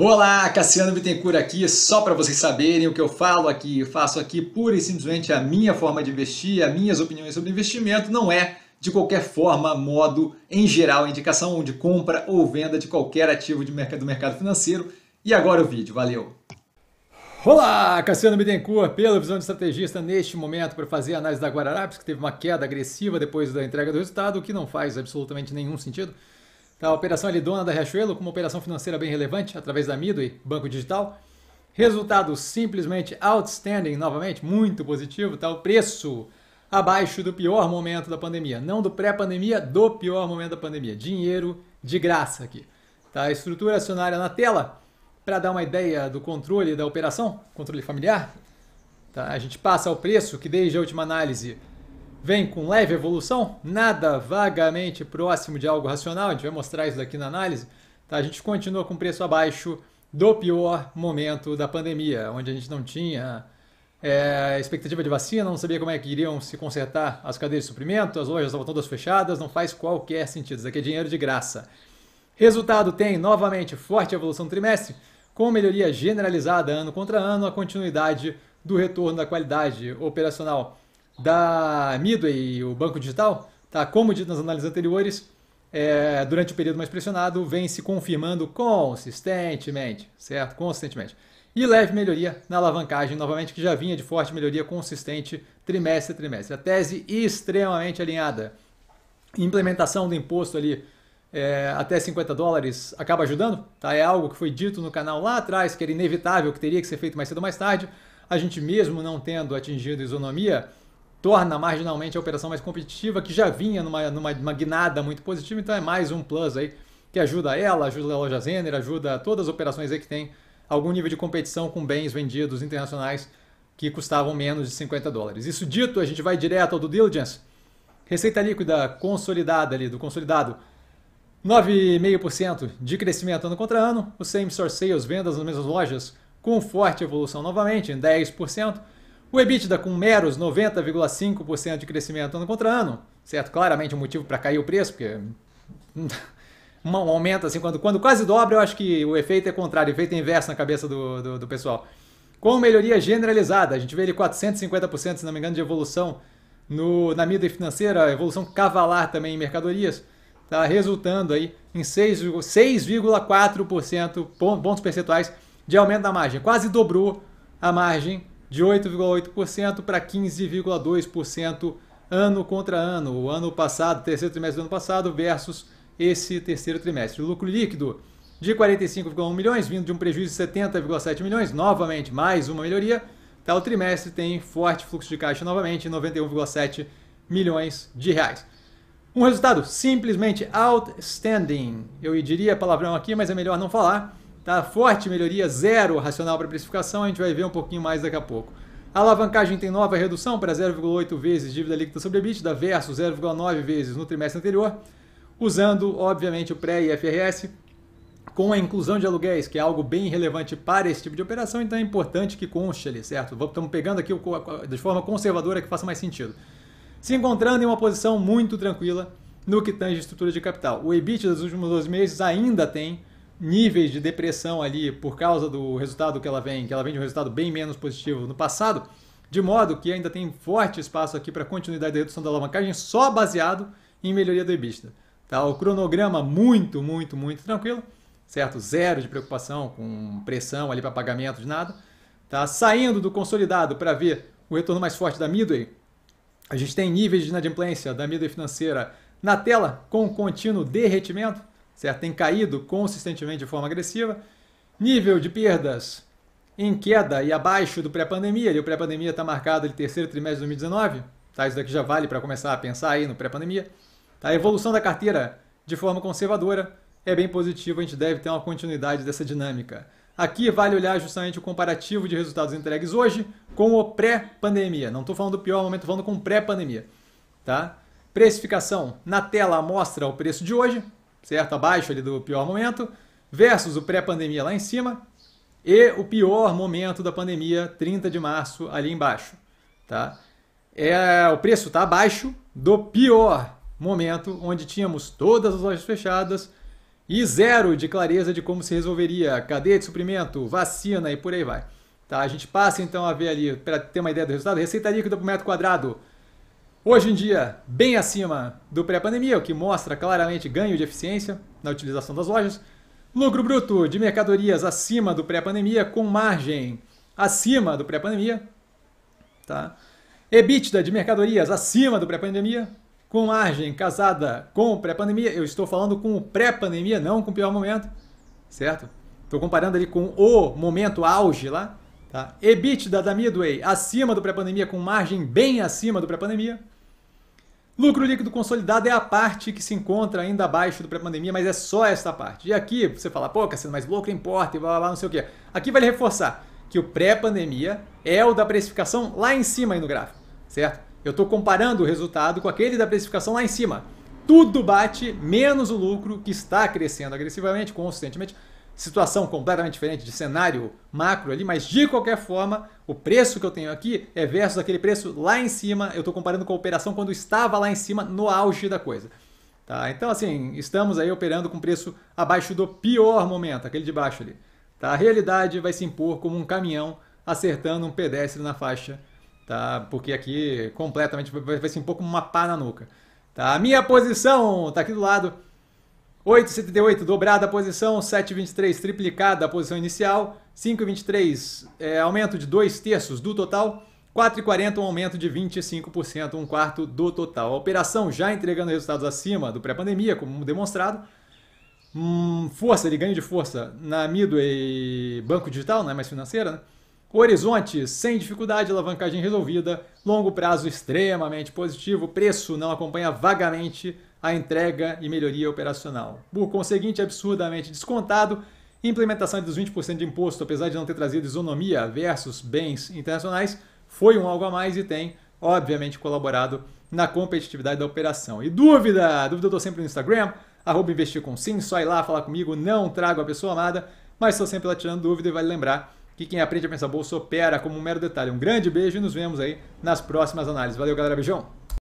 Olá, Cassiano Bittencourt aqui, só para vocês saberem o que eu falo aqui, eu faço aqui pura e simplesmente a minha forma de investir, as minhas opiniões sobre investimento, não é de qualquer forma, modo, em geral, indicação de compra ou venda de qualquer ativo de mercado, do mercado financeiro. E agora o vídeo, valeu! Olá, Cassiano Bittencourt, pela visão de estrategista neste momento para fazer a análise da Guararapes, que teve uma queda agressiva depois da entrega do resultado, o que não faz absolutamente nenhum sentido. Tá, a operação dona da Riachuelo, com uma operação financeira bem relevante, através da Midway Banco Digital. Resultado simplesmente outstanding, novamente, muito positivo. Tá, o preço abaixo do pior momento da pandemia. Não do pré-pandemia, do pior momento da pandemia. Dinheiro de graça aqui. Tá, a estrutura acionária na tela, para dar uma ideia do controle da operação, controle familiar. Tá, a gente passa ao preço, que desde a última análise vem com leve evolução, nada vagamente próximo de algo racional, a gente vai mostrar isso daqui na análise, tá? a gente continua com preço abaixo do pior momento da pandemia, onde a gente não tinha é, expectativa de vacina, não sabia como é que iriam se consertar as cadeias de suprimento, as lojas estavam todas fechadas, não faz qualquer sentido, isso aqui é dinheiro de graça. Resultado tem, novamente, forte evolução do trimestre, com melhoria generalizada ano contra ano, a continuidade do retorno da qualidade operacional da Midway, o banco digital, tá? como dito nas análises anteriores, é, durante o período mais pressionado, vem se confirmando consistentemente, certo? Consistentemente. E leve melhoria na alavancagem, novamente, que já vinha de forte melhoria consistente trimestre a trimestre. A tese extremamente alinhada. Implementação do imposto ali é, até 50 dólares acaba ajudando, tá? É algo que foi dito no canal lá atrás, que era inevitável, que teria que ser feito mais cedo ou mais tarde. A gente mesmo não tendo atingido isonomia, torna marginalmente a operação mais competitiva, que já vinha numa, numa, numa guinada muito positiva, então é mais um plus aí que ajuda ela, ajuda a loja Zener, ajuda todas as operações aí que tem algum nível de competição com bens vendidos internacionais que custavam menos de 50 dólares. Isso dito, a gente vai direto ao do diligence. Receita líquida consolidada ali, do consolidado, 9,5% de crescimento ano contra ano. O same store sales, vendas nas mesmas lojas, com forte evolução novamente, em 10%. O EBITDA com meros 90,5% de crescimento ano contra ano, certo? Claramente um motivo para cair o preço, porque um aumento assim, quando, quando quase dobra, eu acho que o efeito é contrário, o efeito é inverso na cabeça do, do, do pessoal. Com melhoria generalizada, a gente vê ele 450%, se não me engano, de evolução no, na mídia financeira, evolução cavalar também em mercadorias, tá resultando aí em 6,4% pontos percentuais de aumento da margem. Quase dobrou a margem de 8,8% para 15,2% ano contra ano, o ano passado, terceiro trimestre do ano passado versus esse terceiro trimestre. O lucro líquido de 45,1 milhões, vindo de um prejuízo de 70,7 milhões, novamente mais uma melhoria. Tal trimestre tem forte fluxo de caixa novamente, 91,7 milhões de reais. Um resultado simplesmente outstanding. Eu diria palavrão aqui, mas é melhor não falar. Tá? Forte melhoria, zero racional para precificação, a gente vai ver um pouquinho mais daqui a pouco. A alavancagem tem nova redução para 0,8 vezes dívida líquida sobre EBITDA versus 0,9 vezes no trimestre anterior, usando, obviamente, o pré-IFRS, com a inclusão de aluguéis, que é algo bem relevante para esse tipo de operação, então é importante que conste ali, certo? Estamos pegando aqui de forma conservadora que faça mais sentido. Se encontrando em uma posição muito tranquila no que tange estrutura de capital. O EBITDA dos últimos 12 meses ainda tem níveis de depressão ali por causa do resultado que ela vem, que ela vem de um resultado bem menos positivo no passado, de modo que ainda tem forte espaço aqui para continuidade da redução da alavancagem só baseado em melhoria do EBITDA. Tá? O cronograma muito, muito, muito tranquilo, certo? Zero de preocupação com pressão ali para pagamento de nada. Tá? Saindo do consolidado para ver o retorno mais forte da Midway, a gente tem níveis de inadimplência da Midway financeira na tela com contínuo derretimento, certo? tem caído consistentemente de forma agressiva. Nível de perdas em queda e abaixo do pré-pandemia, e o pré-pandemia está marcado no terceiro trimestre de 2019, tá? isso daqui já vale para começar a pensar aí no pré-pandemia. Tá? A evolução da carteira de forma conservadora é bem positiva, a gente deve ter uma continuidade dessa dinâmica. Aqui vale olhar justamente o comparativo de resultados entregues hoje com o pré-pandemia. Não estou falando do pior momento, estou falando com pré-pandemia. Tá? Precificação na tela mostra o preço de hoje, certo? Abaixo ali do pior momento, versus o pré-pandemia lá em cima e o pior momento da pandemia, 30 de março, ali embaixo, tá? É, o preço está abaixo do pior momento, onde tínhamos todas as lojas fechadas e zero de clareza de como se resolveria cadeia de suprimento, vacina e por aí vai. Tá? A gente passa então a ver ali, para ter uma ideia do resultado, receita líquida por metro quadrado Hoje em dia, bem acima do pré-pandemia, o que mostra claramente ganho de eficiência na utilização das lojas. Lucro bruto de mercadorias acima do pré-pandemia, com margem acima do pré-pandemia. Tá? EBITDA de mercadorias acima do pré-pandemia, com margem casada com o pré-pandemia. Eu estou falando com o pré-pandemia, não com o pior momento, certo? Estou comparando ali com o momento auge lá. Tá? EBITDA da Midway acima do pré-pandemia, com margem bem acima do pré-pandemia. Lucro líquido consolidado é a parte que se encontra ainda abaixo do pré-pandemia, mas é só esta parte. E aqui você fala, pô, Cassino, mais, lucro importa e blá blá blá, não sei o quê. Aqui vale reforçar que o pré-pandemia é o da precificação lá em cima aí no gráfico, certo? Eu estou comparando o resultado com aquele da precificação lá em cima. Tudo bate, menos o lucro, que está crescendo agressivamente, consistentemente, situação completamente diferente de cenário macro ali, mas de qualquer forma, o preço que eu tenho aqui é versus aquele preço lá em cima. Eu estou comparando com a operação quando estava lá em cima, no auge da coisa. Tá? Então, assim, estamos aí operando com preço abaixo do pior momento, aquele de baixo ali. Tá? A realidade vai se impor como um caminhão acertando um pedestre na faixa, tá? porque aqui completamente vai, se impor como uma pá na nuca. Tá? A minha posição está aqui do lado. 8,78 dobrada a posição, 7,23 triplicada a posição inicial, 5,23 é, aumento de dois terços do total, 4,40 um aumento de 25%, um quarto do total. A operação já entregando resultados acima do pré-pandemia, como demonstrado. Hum, força, ele ganho de força na Midway Banco Digital, não é mais financeira, né? Horizonte sem dificuldade, alavancagem resolvida, longo prazo extremamente positivo, preço não acompanha vagamente a entrega e melhoria operacional. Por conseguinte, é absurdamente descontado, implementação dos 20% de imposto, apesar de não ter trazido isonomia versus bens internacionais, foi um algo a mais e tem, obviamente, colaborado na competitividade da operação. E dúvida? Dúvida eu estou sempre no Instagram, arroba investir com sim, só ir lá falar comigo, não trago a pessoa amada, mas estou sempre lá tirando dúvida e vale lembrar que quem aprende a pensar bolsa opera como um mero detalhe. Um grande beijo e nos vemos aí nas próximas análises. Valeu, galera. Beijão!